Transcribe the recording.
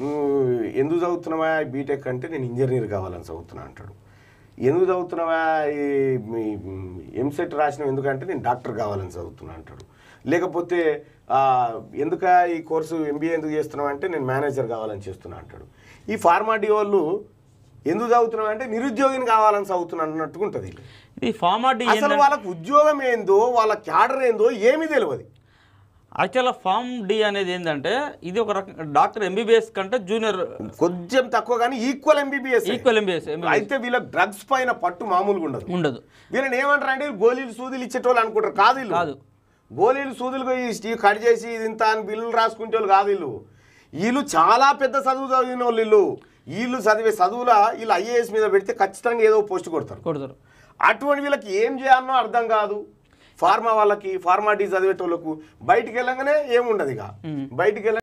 నువ్వు ఎందుకు చదువుతున్నావా బీటెక్ అంటే నేను ఇంజనీర్ కావాలని చదువుతున్నా అంటాడు ఎందుకు చదువుతున్నావా ఎంసెట్ రాసిన ఎందుకంటే నేను డాక్టర్ కావాలని చదువుతున్నా అంటాడు లేకపోతే ఎందుక ఈ కోర్సు ఎంబీఏ ఎందుకు చేస్తున్నావు అంటే నేను మేనేజర్ కావాలని చేస్తున్నా అంటాడు ఈ ఫార్మాటీ వాళ్ళు ఎందుకు చదువుతున్నావు అంటే నిరుద్యోగిని కావాలని చదువుతున్నా అన్నట్టుకుంటుంది ఈ ఫార్మాటీ అసలు వాళ్ళకు ఉద్యోగం ఏందో వాళ్ళ క్యాడర్ ఏందో ఏమీ తెలియదు యాక్చువల్గా ఫామ్ డి అనేది ఏంటంటే ఇది ఒక రకంగా డాక్టర్ ఎంబీబీఎస్ కంటే జూనియర్ కొంచెం తక్కువ కానీ ఈక్వల్ ఎంబీబీఎస్ ఈక్వల్ ఎంబీఎస్ అయితే వీళ్ళ డ్రగ్స్ పైన పట్టు మామూలుగా ఉండదు ఉండదు వీళ్ళని ఏమంటారు అంటే గోళీలు సూదులు ఇచ్చేటోళ్ళు అనుకుంటారు కాదు కాదు గోళీలు సూదులు కట్ చేసి ఇంత అని బిల్లులు రాసుకుంటే కాదు వీళ్ళు వీళ్ళు చాలా పెద్ద చదువు చదివిన వాళ్ళు వీళ్ళు వీళ్ళు చదివే చదువుల వీళ్ళు ఐఏఎస్ మీద పెడితే ఖచ్చితంగా ఏదో పోస్ట్ కొడతారు కొడతారు అటువంటి వీళ్ళకి ఏం చేయాలనో అర్థం కాదు ఫార్మా వాళ్ళకి ఫార్మాటీ చదివేటోళ్ళకు బయటికి వెళ్ళంగానే ఏముండదు ఇక బయటికి